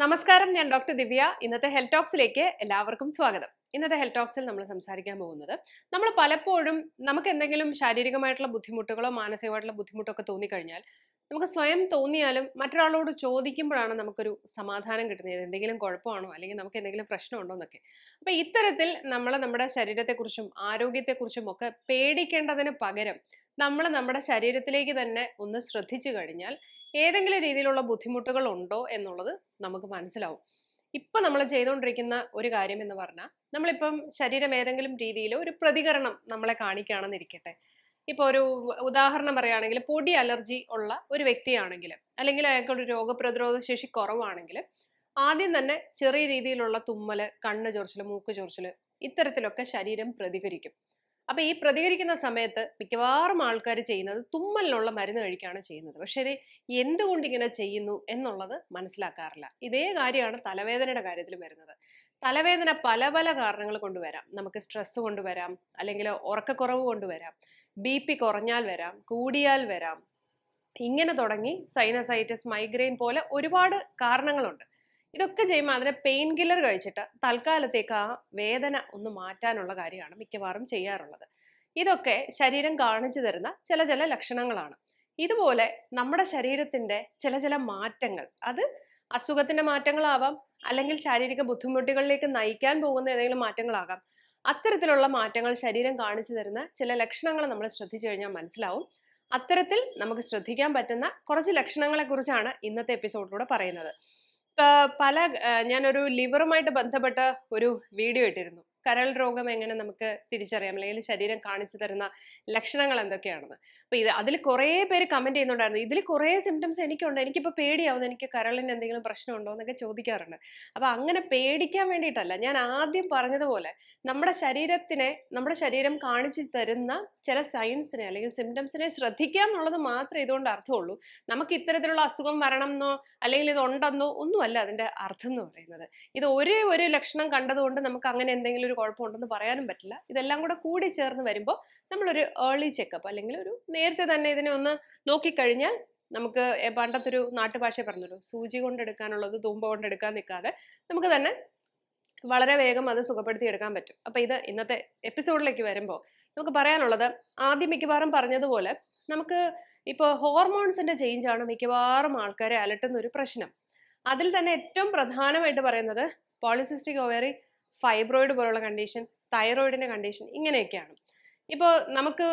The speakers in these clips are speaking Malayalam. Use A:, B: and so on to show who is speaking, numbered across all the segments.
A: നമസ്കാരം ഞാൻ ഡോക്ടർ ദിവ്യ ഇന്നത്തെ ഹെൽത്ത് ടോക്സിലേക്ക് എല്ലാവർക്കും സ്വാഗതം ഇന്നത്തെ ഹെൽത്ത് ടോക്സിൽ നമ്മൾ സംസാരിക്കാൻ പോകുന്നത് നമ്മൾ പലപ്പോഴും നമുക്ക് എന്തെങ്കിലും ശാരീരികമായിട്ടുള്ള ബുദ്ധിമുട്ടുകളോ മാനസികമായിട്ടുള്ള ബുദ്ധിമുട്ടോ ഒക്കെ തോന്നിക്കഴിഞ്ഞാൽ നമുക്ക് സ്വയം തോന്നിയാലും മറ്റൊരാളോട് ചോദിക്കുമ്പോഴാണ് നമുക്കൊരു സമാധാനം കിട്ടുന്നത് എന്തെങ്കിലും കുഴപ്പമാണോ അല്ലെങ്കിൽ നമുക്ക് എന്തെങ്കിലും പ്രശ്നമുണ്ടോ എന്നൊക്കെ അപ്പോൾ ഇത്തരത്തിൽ നമ്മൾ നമ്മുടെ ശരീരത്തെക്കുറിച്ചും ആരോഗ്യത്തെക്കുറിച്ചും ഒക്കെ പേടിക്കേണ്ടതിന് പകരം നമ്മൾ നമ്മുടെ ശരീരത്തിലേക്ക് തന്നെ ഒന്ന് ശ്രദ്ധിച്ചു കഴിഞ്ഞാൽ ഏതെങ്കിലും രീതിയിലുള്ള ബുദ്ധിമുട്ടുകൾ ഉണ്ടോ എന്നുള്ളത് നമുക്ക് മനസ്സിലാവും ഇപ്പൊ നമ്മൾ ചെയ്തുകൊണ്ടിരിക്കുന്ന ഒരു കാര്യം എന്ന് പറഞ്ഞാൽ നമ്മളിപ്പം ശരീരം ഏതെങ്കിലും രീതിയിൽ ഒരു പ്രതികരണം നമ്മളെ കാണിക്കുകയാണെന്നിരിക്കട്ടെ ഇപ്പോൾ ഒരു ഉദാഹരണം പറയുകയാണെങ്കിൽ പൊടി അലർജി ഉള്ള ഒരു വ്യക്തിയാണെങ്കിൽ അല്ലെങ്കിൽ അയാൾക്കൊരു രോഗപ്രതിരോധ ശേഷി കുറവാണെങ്കിൽ ആദ്യം തന്നെ ചെറിയ രീതിയിലുള്ള തുമ്മൽ കണ്ണ് ചൊറിച്ചിൽ മൂക്ക് ചൊറിച്ചിൽ ഇത്തരത്തിലൊക്കെ ശരീരം പ്രതികരിക്കും അപ്പോൾ ഈ പ്രതികരിക്കുന്ന സമയത്ത് മിക്കവാറും ആൾക്കാർ ചെയ്യുന്നത് തുമ്മലിനുള്ള മരുന്ന് കഴിക്കുകയാണ് ചെയ്യുന്നത് പക്ഷേ ഇത് എന്തുകൊണ്ട് ഇങ്ങനെ ചെയ്യുന്നു എന്നുള്ളത് മനസ്സിലാക്കാറില്ല ഇതേ കാര്യമാണ് തലവേദനയുടെ കാര്യത്തിൽ വരുന്നത് തലവേദന പല പല കാരണങ്ങൾ കൊണ്ടുവരാം നമുക്ക് സ്ട്രെസ് കൊണ്ടുവരാം അല്ലെങ്കിൽ ഉറക്കക്കുറവ് കൊണ്ടുവരാം ബി പി കുറഞ്ഞാൽ വരാം കൂടിയാൽ വരാം ഇങ്ങനെ തുടങ്ങി സൈനസൈറ്റിസ് മൈഗ്രെയിൻ പോലെ ഒരുപാട് കാരണങ്ങളുണ്ട് ഇതൊക്കെ ചെയ്യുമ്പോൾ അതിനെ പെയിൻ കില്ലർ കഴിച്ചിട്ട് തൽക്കാലത്തേക്ക് ആ വേദന ഒന്ന് മാറ്റാനുള്ള കാര്യമാണ് മിക്കവാറും ചെയ്യാറുള്ളത് ഇതൊക്കെ ശരീരം കാണിച്ചു തരുന്ന ചില ചില ലക്ഷണങ്ങളാണ് ഇതുപോലെ നമ്മുടെ ശരീരത്തിൻ്റെ ചില ചില മാറ്റങ്ങൾ അത് അസുഖത്തിൻ്റെ മാറ്റങ്ങളാവാം അല്ലെങ്കിൽ ശാരീരിക ബുദ്ധിമുട്ടുകളിലേക്ക് നയിക്കാൻ പോകുന്ന ഏതെങ്കിലും മാറ്റങ്ങളാകാം അത്തരത്തിലുള്ള മാറ്റങ്ങൾ ശരീരം കാണിച്ചു തരുന്ന ചില ലക്ഷണങ്ങൾ നമ്മൾ ശ്രദ്ധിച്ചു കഴിഞ്ഞാൽ മനസ്സിലാവും അത്തരത്തിൽ നമുക്ക് ശ്രദ്ധിക്കാൻ പറ്റുന്ന കുറച്ച് ലക്ഷണങ്ങളെക്കുറിച്ചാണ് ഇന്നത്തെ എപ്പിസോഡിലൂടെ പറയുന്നത് പല ഞാനൊരു ലിവറുമായിട്ട് ബന്ധപ്പെട്ട ഒരു വീഡിയോ ഇട്ടിരുന്നു കരൾ രോഗം എങ്ങനെ നമുക്ക് തിരിച്ചറിയാം അല്ലെങ്കിൽ ശരീരം കാണിച്ചു തരുന്ന ലക്ഷണങ്ങൾ എന്തൊക്കെയാണെന്ന് അപ്പോൾ ഇത് അതിൽ കുറേ പേര് കമന്റ് ചെയ്യുന്നുണ്ടായിരുന്നു ഇതിൽ കുറേ സിംറ്റംസ് എനിക്കുണ്ട് എനിക്കിപ്പോ പേടിയാവുന്നു എനിക്ക് കരളിന് എന്തെങ്കിലും പ്രശ്നമുണ്ടോ എന്നൊക്കെ ചോദിക്കാറുണ്ട് അപ്പോൾ അങ്ങനെ പേടിക്കാൻ വേണ്ടിയിട്ടല്ല ഞാൻ ആദ്യം പറഞ്ഞതുപോലെ നമ്മുടെ ശരീരത്തിനെ നമ്മുടെ ശരീരം കാണിച്ചു തരുന്ന ചില സയൻസിനെ അല്ലെങ്കിൽ സിംറ്റംസിനെ ശ്രദ്ധിക്കുക എന്നുള്ളത് മാത്രമേ ഇതുകൊണ്ട് അർത്ഥമുള്ളൂ നമുക്ക് ഇത്തരത്തിലുള്ള അസുഖം വരണം എന്നോ അല്ലെങ്കിൽ ഇത് ഒന്നും ഒന്നുമല്ല അതിന്റെ അർത്ഥം എന്ന് പറയുന്നത് ഇത് ഒരേ ഒരു ലക്ഷണം കണ്ടതുകൊണ്ട് നമുക്ക് അങ്ങനെ എന്തെങ്കിലും ഒരു കുഴപ്പമുണ്ടെന്ന് പറയാനും പറ്റില്ല ഇതെല്ലാം കൂടെ കൂടി ചേർന്ന് വരുമ്പോൾ നമ്മളൊരു ഏർലി ചെക്കപ്പ് അല്ലെങ്കിൽ ഒരു നേരത്തെ തന്നെ ഇതിനെ ഒന്ന് നോക്കിക്കഴിഞ്ഞാൽ നമുക്ക് പണ്ടത്തെ ഒരു നാട്ടുഭാഷ പറഞ്ഞല്ലോ സൂചി കൊണ്ടെടുക്കാനുള്ളത് തൂമ്പ കൊണ്ടെടുക്കാൻ നിൽക്കാതെ നമുക്ക് തന്നെ വളരെ വേഗം അത് സുഖപ്പെടുത്തി എടുക്കാൻ പറ്റും അപ്പോൾ ഇത് ഇന്നത്തെ എപ്പിസോഡിലേക്ക് വരുമ്പോൾ നമുക്ക് പറയാനുള്ളത് ആദ്യം മിക്കവാറും പറഞ്ഞതുപോലെ നമുക്ക് ഇപ്പോൾ ഹോർമോൺസിൻ്റെ ചേഞ്ചാണ് മിക്കവാറും ആൾക്കാരെ അലട്ടുന്ന ഒരു പ്രശ്നം അതിൽ തന്നെ ഏറ്റവും പ്രധാനമായിട്ട് പറയുന്നത് പോളിസിസ്റ്റിക് ഓവേറി ഫൈബ്രോയിഡ് പോലുള്ള കണ്ടീഷൻ തൈറോയിഡിൻ്റെ കണ്ടീഷൻ ഇങ്ങനെയൊക്കെയാണ് ഇപ്പോൾ നമുക്ക്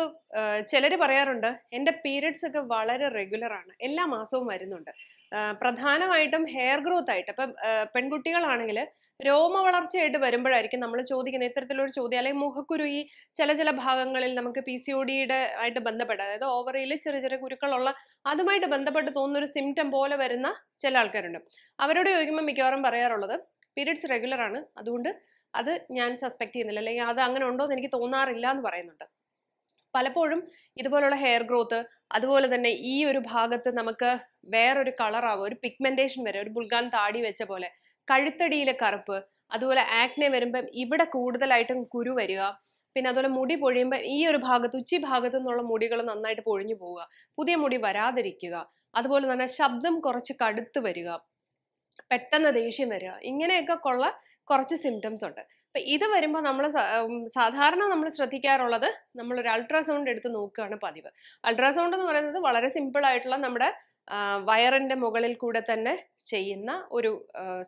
A: ചിലർ പറയാറുണ്ട് എൻ്റെ പീരിയഡ്സ് ഒക്കെ വളരെ റെഗുലർ ആണ് എല്ലാ മാസവും വരുന്നുണ്ട് പ്രധാനമായിട്ടും ഹെയർ ഗ്രോത്ത് ആയിട്ട് ഇപ്പം പെൺകുട്ടികളാണെങ്കിൽ രോമ വളർച്ചയായിട്ട് വരുമ്പോഴായിരിക്കും നമ്മൾ ചോദിക്കുന്നത് ഇത്തരത്തിലൊരു ചോദ്യം അല്ലെങ്കിൽ മുഖക്കുരു ഈ ചില ചില ഭാഗങ്ങളിൽ നമുക്ക് പി സി ഒ ഡിയുടെ ആയിട്ട് ബന്ധപ്പെട്ട് അതായത് ഓവറിയിൽ ചെറിയ ചെറിയ കുരുക്കളുള്ള അതുമായിട്ട് ബന്ധപ്പെട്ട് തോന്നുന്ന ഒരു സിംറ്റം പോലെ വരുന്ന ചില ആൾക്കാരുണ്ട് അവരോട് ചോദിക്കുമ്പോൾ മിക്കവാറും പറയാറുള്ളത് പീരിയഡ്സ് റെഗുലർ ആണ് അതുകൊണ്ട് അത് ഞാൻ സസ്പെക്ട് ചെയ്യുന്നില്ല അല്ലെങ്കിൽ അത് അങ്ങനെ ഉണ്ടോ എന്ന് എനിക്ക് തോന്നാറില്ല എന്ന് പറയുന്നുണ്ട് പലപ്പോഴും ഇതുപോലുള്ള ഹെയർ ഗ്രോത്ത് അതുപോലെ തന്നെ ഈ ഒരു ഭാഗത്ത് നമുക്ക് വേറൊരു കളറാവുക ഒരു പിഗ്മെന്റേഷൻ വരെ ഒരു ബുൾഗാൻ താടി വെച്ച പോലെ കഴുത്തടിയിലെ കറുപ്പ് അതുപോലെ ആക്നെ വരുമ്പം ഇവിടെ കൂടുതലായിട്ടും കുരു വരിക പിന്നെ അതുപോലെ മുടി പൊഴിയുമ്പോൾ ഈ ഒരു ഭാഗത്ത് ഉച്ചി ഭാഗത്തു നിന്നുള്ള മുടികൾ നന്നായിട്ട് പൊഴിഞ്ഞു പോവുക പുതിയ മുടി വരാതിരിക്കുക അതുപോലെ തന്നെ ശബ്ദം കുറച്ച് കടുത്ത് വരിക പെട്ടെന്ന് ദേഷ്യം വരിക ഇങ്ങനെയൊക്കെ ഉള്ള കുറച്ച് സിംറ്റംസ് ഉണ്ട് അപ്പം ഇത് വരുമ്പോൾ നമ്മൾ സാധാരണ നമ്മൾ ശ്രദ്ധിക്കാറുള്ളത് നമ്മളൊരു അൾട്രാസൗണ്ട് എടുത്ത് നോക്കുകയാണ് പതിവ് അൾട്രാസൗണ്ട് എന്ന് പറയുന്നത് വളരെ സിമ്പിൾ ആയിട്ടുള്ള നമ്മുടെ വയറിൻ്റെ മുകളിൽ കൂടെ തന്നെ ചെയ്യുന്ന ഒരു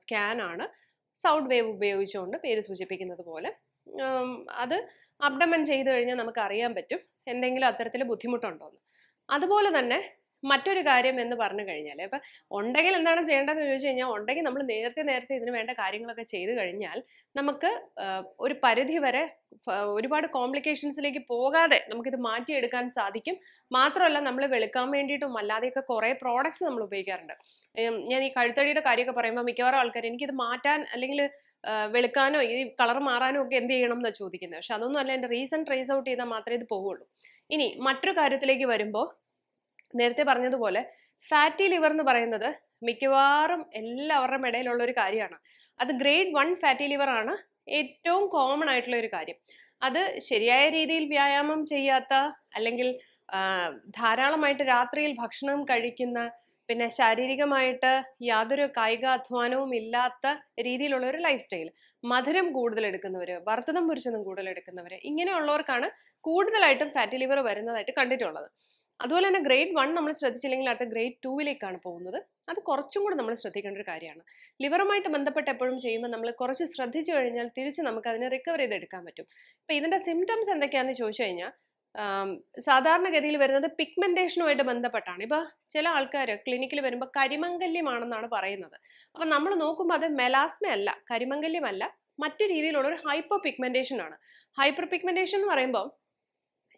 A: സ്കാനാണ് സൗണ്ട് വേവ് ഉപയോഗിച്ചുകൊണ്ട് പേര് സൂചിപ്പിക്കുന്നത് പോലെ അത് അബ്ഡമൻ ചെയ്തു കഴിഞ്ഞാൽ നമുക്ക് അറിയാൻ പറ്റും എന്തെങ്കിലും അത്തരത്തിൽ ബുദ്ധിമുട്ടുണ്ടോ എന്ന് അതുപോലെ തന്നെ മറ്റൊരു കാര്യം എന്ന് പറഞ്ഞു കഴിഞ്ഞാൽ ഇപ്പം ഉണ്ടെങ്കിൽ എന്താണ് ചെയ്യേണ്ടതെന്ന് ചോദിച്ചു കഴിഞ്ഞാൽ ഉണ്ടെങ്കിൽ നമ്മൾ നേരത്തെ നേരത്തെ ഇതിന് വേണ്ട കാര്യങ്ങളൊക്കെ ചെയ്തു കഴിഞ്ഞാൽ നമുക്ക് ഒരു പരിധി വരെ ഒരുപാട് കോംപ്ലിക്കേഷൻസിലേക്ക് പോകാതെ നമുക്കിത് മാറ്റിയെടുക്കാൻ സാധിക്കും മാത്രമല്ല നമ്മൾ വെളുക്കാൻ വേണ്ടിയിട്ടും അല്ലാതെയൊക്കെ കുറേ പ്രോഡക്റ്റ്സ് നമ്മൾ ഉപയോഗിക്കാറുണ്ട് ഞാൻ ഈ കഴുത്തടിയുടെ കാര്യമൊക്കെ പറയുമ്പോൾ മിക്കവാറും ആൾക്കാർ എനിക്കിത് മാറ്റാൻ അല്ലെങ്കിൽ വെളുക്കാനോ ഈ കളർ മാറാനോ ഒക്കെ എന്ത് ചെയ്യണം എന്നാണ് ചോദിക്കുന്നത് പക്ഷെ അതൊന്നും അല്ല എൻ്റെ റീസൺ ട്രേസ് ഔട്ട് ചെയ്താൽ മാത്രമേ ഇത് പോവുള്ളൂ ഇനി മറ്റൊരു കാര്യത്തിലേക്ക് വരുമ്പോൾ നേരത്തെ പറഞ്ഞതുപോലെ ഫാറ്റി ലിവർ എന്ന് പറയുന്നത് മിക്കവാറും എല്ലാവരുടെയും ഇടയിലുള്ള ഒരു കാര്യമാണ് അത് ഗ്രേഡ് വൺ ഫാറ്റി ലിവർ ആണ് ഏറ്റവും കോമൺ ആയിട്ടുള്ള ഒരു കാര്യം അത് ശരിയായ രീതിയിൽ വ്യായാമം ചെയ്യാത്ത അല്ലെങ്കിൽ ധാരാളമായിട്ട് രാത്രിയിൽ ഭക്ഷണം കഴിക്കുന്ന പിന്നെ ശാരീരികമായിട്ട് യാതൊരു കായിക അധ്വാനവും ഇല്ലാത്ത രീതിയിലുള്ള ഒരു ലൈഫ് സ്റ്റൈൽ മധുരം കൂടുതൽ എടുക്കുന്നവർ വറുത്തതും പൊരിച്ചതും കൂടുതൽ എടുക്കുന്നവർ ഇങ്ങനെയുള്ളവർക്കാണ് കൂടുതലായിട്ടും ഫാറ്റി ലിവർ വരുന്നതായിട്ട് കണ്ടിട്ടുള്ളത് അതുപോലെ തന്നെ ഗ്രേഡ് വൺ നമ്മൾ ശ്രദ്ധിച്ചില്ലെങ്കിൽ അടുത്ത ഗ്രേഡ് ടൂവിലേക്കാണ് പോകുന്നത് അത് കുറച്ചും കൂടെ നമ്മൾ ശ്രദ്ധിക്കേണ്ട ഒരു കാര്യമാണ് ലിവറുമായിട്ട് ബന്ധപ്പെട്ട് എപ്പോഴും ചെയ്യുമ്പോൾ നമ്മൾ കുറച്ച് ശ്രദ്ധിച്ചു കഴിഞ്ഞാൽ തിരിച്ച് നമുക്ക് അതിനെ റിക്കവർ ചെയ്തെടുക്കാൻ പറ്റും ഇപ്പം ഇതിൻ്റെ സിംറ്റംസ് എന്തൊക്കെയാണെന്ന് ചോദിച്ചു കഴിഞ്ഞാൽ സാധാരണഗതിയിൽ വരുന്നത് പിഗ്മെൻറ്റേഷനുമായിട്ട് ബന്ധപ്പെട്ടാണ് ഇപ്പോൾ ചില ആൾക്കാർ ക്ലിനിക്കിൽ വരുമ്പോൾ കരിമംഗല്യമാണെന്നാണ് പറയുന്നത് അപ്പം നമ്മൾ നോക്കുമ്പോൾ അത് മെലാസ്മ അല്ല കരിമംഗല്യമല്ല മറ്റു രീതിയിലുള്ള ഒരു ഹൈപ്പർ പിഗ്മെൻറ്റേഷനാണ് ആണ് ഹൈപ്പർ പിഗ്മെൻറ്റേഷൻ എന്ന് പറയുമ്പോൾ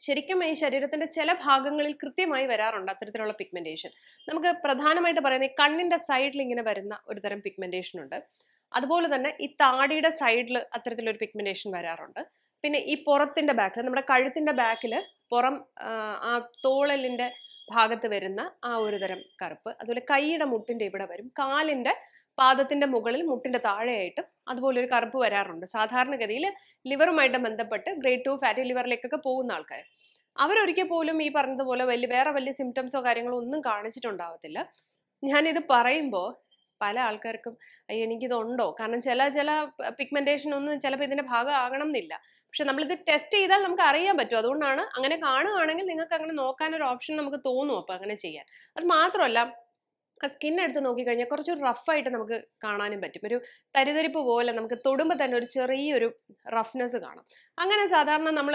A: ശരിക്കും ഈ ശരീരത്തിന്റെ ചില ഭാഗങ്ങളിൽ കൃത്യമായി വരാറുണ്ട് അത്തരത്തിലുള്ള പിഗ്മെന്റേഷൻ നമുക്ക് പ്രധാനമായിട്ട് പറയുന്നത് കണ്ണിന്റെ സൈഡിൽ ഇങ്ങനെ വരുന്ന ഒരു തരം പിഗ്മെന്റേഷൻ ഉണ്ട് അതുപോലെ തന്നെ ഈ താടിയുടെ സൈഡിൽ അത്തരത്തിലൊരു പിഗ്മെന്റേഷൻ വരാറുണ്ട് പിന്നെ ഈ പുറത്തിന്റെ ബാക്കിൽ നമ്മുടെ കഴുത്തിന്റെ ബാക്കിൽ പുറം ആ തോളലിന്റെ ഭാഗത്ത് വരുന്ന ആ ഒരു തരം കറുപ്പ് അതുപോലെ കൈയുടെ മുട്ടിന്റെ ഇവിടെ വരും കാലിന്റെ പാദത്തിൻ്റെ മുകളിൽ മുട്ടിൻ്റെ താഴെയായിട്ടും അതുപോലെ ഒരു കറുപ്പ് വരാറുണ്ട് സാധാരണഗതിയിൽ ലിവറുമായിട്ട് ബന്ധപ്പെട്ട് ഗ്രേഡ് ടു ഫാറ്റി ലിവറിലേക്കൊക്കെ പോകുന്ന ആൾക്കാർ അവരൊരിക്കൽ പോലും ഈ പറഞ്ഞതുപോലെ വലിയ വേറെ വലിയ സിംറ്റംസോ കാര്യങ്ങളോ ഒന്നും കാണിച്ചിട്ടുണ്ടാവത്തില്ല ഞാനിത് പറയുമ്പോൾ പല ആൾക്കാർക്കും എനിക്കിതുണ്ടോ കാരണം ചില ചില പിഗ്മെൻറ്റേഷൻ ഒന്നും ചിലപ്പോൾ ഇതിൻ്റെ ഭാഗമാകണം എന്നില്ല പക്ഷെ നമ്മളിത് ടെസ്റ്റ് ചെയ്താൽ നമുക്ക് അറിയാൻ പറ്റും അതുകൊണ്ടാണ് അങ്ങനെ കാണുകയാണെങ്കിൽ നിങ്ങൾക്ക് അങ്ങനെ നോക്കാൻ ഒരു ഓപ്ഷൻ നമുക്ക് തോന്നും അപ്പോൾ അങ്ങനെ ചെയ്യാൻ അത് മാത്രമല്ല സ്കിൻ എടുത്ത് നോക്കിക്കഴിഞ്ഞാൽ കുറച്ച് റഫായിട്ട് നമുക്ക് കാണാനും പറ്റും ഒരു തരിതരിപ്പ് പോലെ നമുക്ക് തൊടുമ്പോൾ തന്നെ ഒരു ചെറിയൊരു റഫ്നെസ് കാണാം അങ്ങനെ സാധാരണ നമ്മൾ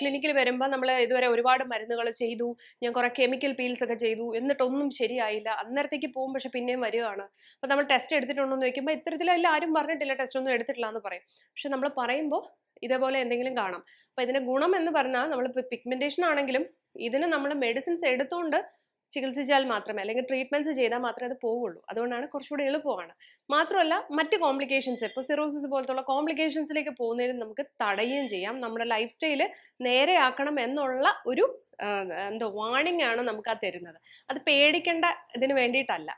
A: ക്ലിനിക്കിൽ വരുമ്പോൾ നമ്മൾ ഇതുവരെ ഒരുപാട് മരുന്നുകൾ ചെയ്തു ഞാൻ കുറേ കെമിക്കൽ പീൽസ് ഒക്കെ ചെയ്തു എന്നിട്ടൊന്നും ശരിയായില്ല അന്നേരത്തേക്ക് പോകും പക്ഷെ പിന്നെയും വരികയാണ് അപ്പോൾ നമ്മൾ ടെസ്റ്റ് എടുത്തിട്ടുണ്ടോ എന്ന് ചോദിക്കുമ്പോൾ ഇത്തരത്തിലല്ല ആരും പറഞ്ഞിട്ടില്ല ടെസ്റ്റ് ഒന്നും എടുത്തിട്ടില്ല എന്ന് പറയും പക്ഷെ നമ്മൾ പറയുമ്പോൾ ഇതേപോലെ എന്തെങ്കിലും കാണാം അപ്പോൾ ഇതിൻ്റെ ഗുണം എന്ന് പറഞ്ഞാൽ നമ്മൾ പിഗ്മെൻറ്റേഷൻ ആണെങ്കിലും ഇതിന് നമ്മൾ മെഡിസിൻസ് എടുത്തുകൊണ്ട് ചികിത്സിച്ചാൽ മാത്രമേ അല്ലെങ്കിൽ ട്രീറ്റ്മെൻറ്റ്സ് ചെയ്താൽ മാത്രമേ അത് പോവുള്ളൂ അതുകൊണ്ടാണ് കുറച്ചുകൂടി എളുപ്പമാണ് മാത്രമല്ല മറ്റ് കോംപ്ലിക്കേഷൻസ് ഇപ്പോൾ സിറോസിസ് പോലത്തുള്ള കോംപ്ലിക്കേഷൻസിലേക്ക് പോകുന്നതിന് നമുക്ക് തടയുകയും ചെയ്യാം നമ്മുടെ ലൈഫ് സ്റ്റൈൽ നേരെയാക്കണം എന്നുള്ള ഒരു എന്തോ വാണിംഗ് ആണ് നമുക്ക് ആ തരുന്നത് അത് പേടിക്കേണ്ട ഇതിന് വേണ്ടിയിട്ടല്ല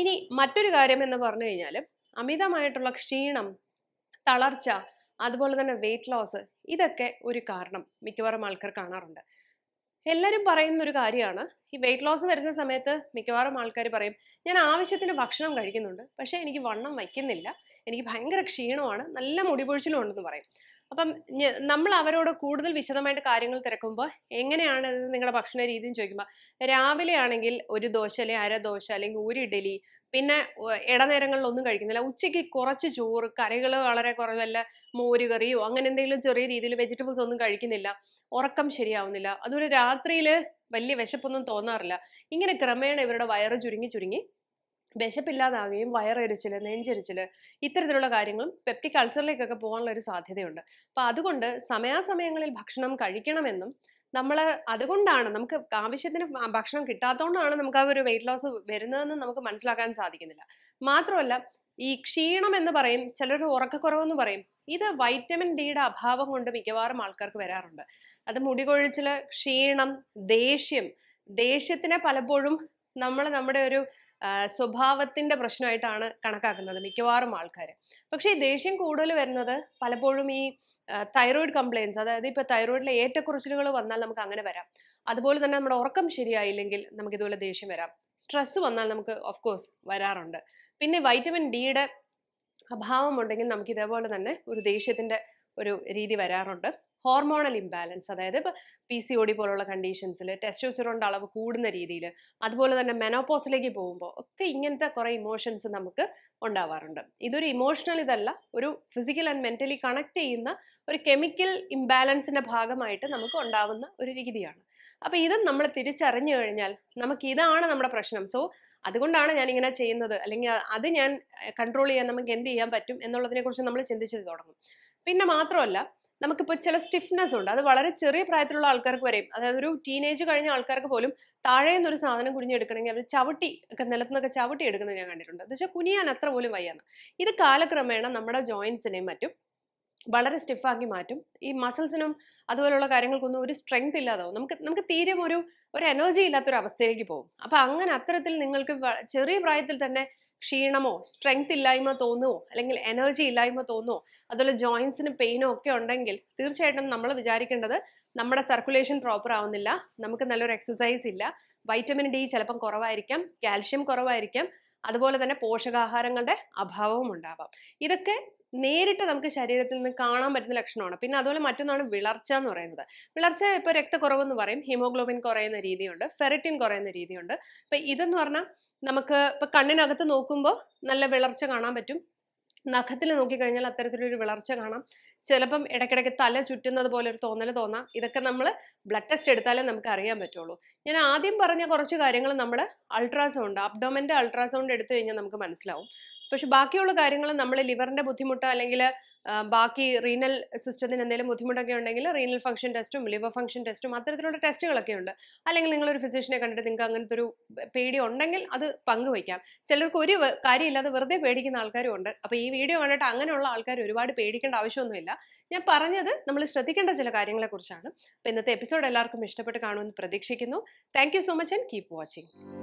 A: ഇനി മറ്റൊരു കാര്യം എന്ന് പറഞ്ഞു കഴിഞ്ഞാൽ അമിതമായിട്ടുള്ള ക്ഷീണം തളർച്ച അതുപോലെ തന്നെ വെയിറ്റ് ലോസ് ഇതൊക്കെ ഒരു കാരണം മിക്കവാറും ആൾക്കാർ കാണാറുണ്ട് എല്ലാവരും പറയുന്ന ഒരു കാര്യമാണ് ഈ വെയിറ്റ് ലോസ് വരുന്ന സമയത്ത് മിക്കവാറും ആൾക്കാർ പറയും ഞാൻ ആവശ്യത്തിന് ഭക്ഷണം കഴിക്കുന്നുണ്ട് പക്ഷേ എനിക്ക് വണ്ണം വയ്ക്കുന്നില്ല എനിക്ക് ഭയങ്കര ക്ഷീണമാണ് നല്ല മുടിപൊഴിച്ചിലും ഉണ്ടെന്ന് പറയും അപ്പം നമ്മൾ അവരോട് കൂടുതൽ വിശദമായിട്ട് കാര്യങ്ങൾ തിരക്കുമ്പോൾ എങ്ങനെയാണ് ഇത് നിങ്ങളുടെ ഭക്ഷണ രീതിയും ചോദിക്കുമ്പോൾ രാവിലെ ആണെങ്കിൽ ഒരു ദോശ അല്ലെങ്കിൽ അര ദോശ അല്ലെങ്കിൽ ഒരു ഇഡലി പിന്നെ ഇടനേരങ്ങളിൽ ഒന്നും കഴിക്കുന്നില്ല ഉച്ചയ്ക്ക് കുറച്ച് ചോറ് കറികൾ വളരെ കുറവല്ല മോരുകറിയോ അങ്ങനെ എന്തെങ്കിലും ചെറിയ രീതിയിൽ വെജിറ്റബിൾസ് ഒന്നും കഴിക്കുന്നില്ല ഉറക്കം ശരിയാവുന്നില്ല അതുപോലെ രാത്രിയിൽ വലിയ വിശപ്പൊന്നും തോന്നാറില്ല ഇങ്ങനെ ക്രമേണ ഇവരുടെ വയറ് ചുരുങ്ങി ചുരുങ്ങി വിശപ്പില്ലാതാകുകയും വയറെരിച്ചിൽ നെഞ്ചെരിച്ചിൽ ഇത്തരത്തിലുള്ള കാര്യങ്ങളും പെപ്റ്റിക് അൾസറിലേക്കൊക്കെ പോകാനുള്ള ഒരു സാധ്യതയുണ്ട് അപ്പം അതുകൊണ്ട് സമയാസമയങ്ങളിൽ ഭക്ഷണം കഴിക്കണമെന്നും നമ്മൾ അതുകൊണ്ടാണ് നമുക്ക് ആവശ്യത്തിന് ഭക്ഷണം കിട്ടാത്തതുകൊണ്ടാണ് നമുക്ക് ആ ഒരു വെയിറ്റ് ലോസ് വരുന്നതെന്ന് നമുക്ക് മനസ്സിലാക്കാൻ സാധിക്കുന്നില്ല മാത്രമല്ല ഈ ക്ഷീണം എന്ന് പറയും ചിലർ ഉറക്കക്കുറവെന്ന് പറയും ഇത് വൈറ്റമിൻ ഡിയുടെ അഭാവം കൊണ്ട് മിക്കവാറും ആൾക്കാർക്ക് വരാറുണ്ട് അത് മുടികൊഴിച്ചിൽ ക്ഷീണം ദേഷ്യം ദേഷ്യത്തിനെ പലപ്പോഴും നമ്മൾ നമ്മുടെ ഒരു സ്വഭാവത്തിന്റെ പ്രശ്നമായിട്ടാണ് കണക്കാക്കുന്നത് മിക്കവാറും ആൾക്കാർ പക്ഷേ ഈ ദേഷ്യം കൂടുതൽ വരുന്നത് പലപ്പോഴും ഈ തൈറോയിഡ് കംപ്ലയിൻസ് അതായത് ഇപ്പോൾ തൈറോയിഡിലെ ഏറ്റക്കുറച്ചിലുകൾ വന്നാൽ നമുക്ക് അങ്ങനെ വരാം അതുപോലെ തന്നെ നമ്മുടെ ഉറക്കം ശരിയായില്ലെങ്കിൽ നമുക്ക് ഇതുപോലെ ദേഷ്യം വരാം സ്ട്രെസ് വന്നാൽ നമുക്ക് ഓഫ് കോഴ്സ് വരാറുണ്ട് പിന്നെ വൈറ്റമിൻ ഡിയുടെ അഭാവമുണ്ടെങ്കിൽ നമുക്ക് ഇതേപോലെ തന്നെ ഒരു ദേഷ്യത്തിൻ്റെ ഒരു രീതി വരാറുണ്ട് ഹോർമോണൽ ഇംബാലൻസ് അതായത് ഇപ്പോൾ പി സി ഒ ഡി പോലുള്ള കണ്ടീഷൻസിൽ ടെസ്റ്റോസിറോണിൻ്റെ അളവ് കൂടുന്ന രീതിയിൽ അതുപോലെ തന്നെ മെനോപോസിലേക്ക് പോകുമ്പോൾ ഒക്കെ ഇങ്ങനത്തെ കുറേ ഇമോഷൻസ് നമുക്ക് ഉണ്ടാവാറുണ്ട് ഇതൊരു ഇമോഷണൽ ഇതല്ല ഒരു ഫിസിക്കൽ ആൻഡ് മെൻ്റലി കണക്ട് ചെയ്യുന്ന ഒരു കെമിക്കൽ ഇംബാലൻസിൻ്റെ ഭാഗമായിട്ട് നമുക്ക് ഉണ്ടാവുന്ന ഒരു രീതിയാണ് അപ്പോൾ ഇത് നമ്മൾ തിരിച്ചറിഞ്ഞു കഴിഞ്ഞാൽ നമുക്ക് ഇതാണ് നമ്മുടെ പ്രശ്നം സോ അതുകൊണ്ടാണ് ഞാൻ ഇങ്ങനെ ചെയ്യുന്നത് അല്ലെങ്കിൽ അത് ഞാൻ കൺട്രോൾ ചെയ്യാൻ നമുക്ക് എന്ത് ചെയ്യാൻ പറ്റും എന്നുള്ളതിനെ കുറിച്ച് നമ്മൾ ചിന്തിച്ചു തുടങ്ങും പിന്നെ മാത്രമല്ല നമുക്കിപ്പോൾ ചില സ്റ്റിഫ്നെസ് ഉണ്ട് അത് വളരെ ചെറിയ പ്രായത്തിലുള്ള ആൾക്കാർക്ക് വരെയും അതായത് ഒരു ടീനേജ് കഴിഞ്ഞ ആൾക്കാർക്ക് പോലും താഴെ നിന്നൊരു സാധനം കുനിഞ്ഞെടുക്കണമെങ്കിൽ അവർ ചവിട്ടി ഒക്കെ നിലത്തുനിന്നൊക്കെ ചവിട്ടി എടുക്കുന്നത് ഞാൻ കണ്ടിട്ടുണ്ട് എന്ന് വെച്ചാൽ കുനിയാൻ അത്ര പോലും വയ്യാന്ന് ഇത് കാലക്രമേണ നമ്മുടെ ജോയിൻസിനെയും മറ്റും വളരെ സ്റ്റിഫാക്കി മാറ്റും ഈ മസിൽസിനും അതുപോലുള്ള കാര്യങ്ങൾക്കൊന്നും ഒരു സ്ട്രെങ്ത് ഇല്ലാതാവും നമുക്ക് നമുക്ക് തീരെ ഒരു ഒരു എനർജി ഇല്ലാത്തൊരു അവസ്ഥയിലേക്ക് പോകും അപ്പം അങ്ങനെ അത്തരത്തിൽ നിങ്ങൾക്ക് ചെറിയ പ്രായത്തിൽ തന്നെ ക്ഷീണമോ സ്ട്രെങ്ത് ഇല്ലായ്മ തോന്നുമോ അല്ലെങ്കിൽ എനർജി ഇല്ലായ്മ തോന്നുമോ അതുപോലെ ജോയിൻസിന് പെയിനോ ഒക്കെ ഉണ്ടെങ്കിൽ തീർച്ചയായിട്ടും നമ്മൾ വിചാരിക്കേണ്ടത് നമ്മുടെ സർക്കുലേഷൻ പ്രോപ്പർ ആവുന്നില്ല നമുക്ക് നല്ലൊരു എക്സസൈസ് ഇല്ല വൈറ്റമിൻ ഡി ചിലപ്പം കുറവായിരിക്കാം കാൽഷ്യം കുറവായിരിക്കാം അതുപോലെ തന്നെ പോഷകാഹാരങ്ങളുടെ അഭാവവും ഉണ്ടാവാം ഇതൊക്കെ നേരിട്ട് നമുക്ക് ശരീരത്തിൽ നിന്ന് കാണാൻ പറ്റുന്ന ലക്ഷണമാണ് പിന്നെ അതുപോലെ മറ്റൊന്നാണ് വിളർച്ച എന്ന് പറയുന്നത് വിളർച്ച ഇപ്പോൾ രക്തക്കുറവ് എന്ന് പറയും ഹീമോഗ്ലോബിൻ കുറയുന്ന രീതിയുണ്ട് ഫെറിറ്റിൻ കുറയുന്ന രീതിയുണ്ട് അപ്പം ഇതെന്ന് പറഞ്ഞാൽ നമുക്ക് ഇപ്പം കണ്ണിനകത്ത് നോക്കുമ്പോൾ നല്ല വിളർച്ച കാണാൻ പറ്റും നഖത്തിൽ നോക്കിക്കഴിഞ്ഞാൽ അത്തരത്തിലൊരു വിളർച്ച കാണാം ചിലപ്പം ഇടയ്ക്കിടയ്ക്ക് തല ചുറ്റുന്നത് പോലെ ഒരു തോന്നൽ തോന്നാം ഇതൊക്കെ നമ്മൾ ബ്ലഡ് ടെസ്റ്റ് എടുത്താലേ നമുക്ക് അറിയാൻ പറ്റുള്ളൂ ഞാൻ ആദ്യം പറഞ്ഞ കുറച്ച് കാര്യങ്ങൾ നമ്മൾ അൾട്രാസൗണ്ട് അബ്ഡോമൻ്റെ അൾട്രാസൗണ്ട് എടുത്തു കഴിഞ്ഞാൽ നമുക്ക് മനസ്സിലാവും പക്ഷെ ബാക്കിയുള്ള കാര്യങ്ങൾ നമ്മൾ ലിവറിന്റെ ബുദ്ധിമുട്ടോ അല്ലെങ്കിൽ ബാക്കി റീനൽ സിസ്റ്റത്തിന് എന്തെങ്കിലും ബുദ്ധിമുട്ടൊക്കെ ഉണ്ടെങ്കിൽ റീനൽ ഫംഗ്ഷൻ ടെസ്റ്റും ലിവർ ഫംഗ്ഷൻ ടെസ്റ്റും അത്തരത്തിലുള്ള ടെസ്റ്റുകളൊക്കെ ഉണ്ട് അല്ലെങ്കിൽ നിങ്ങളൊരു ഫിസിഷ്യനെ കണ്ടിട്ട് നിങ്ങൾക്ക് അങ്ങനത്തെ ഒരു പേടി ഉണ്ടെങ്കിൽ അത് പങ്കുവയ്ക്കാം ചിലർക്ക് ഒരു കാര്യമില്ലാതെ വെറുതെ പേടിക്കുന്ന ആൾക്കാരും ഉണ്ട് അപ്പോൾ ഈ വീഡിയോ കണ്ടിട്ട് അങ്ങനെയുള്ള ആൾക്കാർ ഒരുപാട് പേടിക്കേണ്ട ആവശ്യമൊന്നുമില്ല ഞാൻ പറഞ്ഞത് നമ്മൾ ശ്രദ്ധിക്കേണ്ട ചില കാര്യങ്ങളെക്കുറിച്ചാണ് അപ്പോൾ ഇന്നത്തെ എപ്പിസോഡ് എല്ലാവർക്കും ഇഷ്ടപ്പെട്ട് കാണുമെന്ന് പ്രതീക്ഷിക്കുന്നു thank so much and keep watching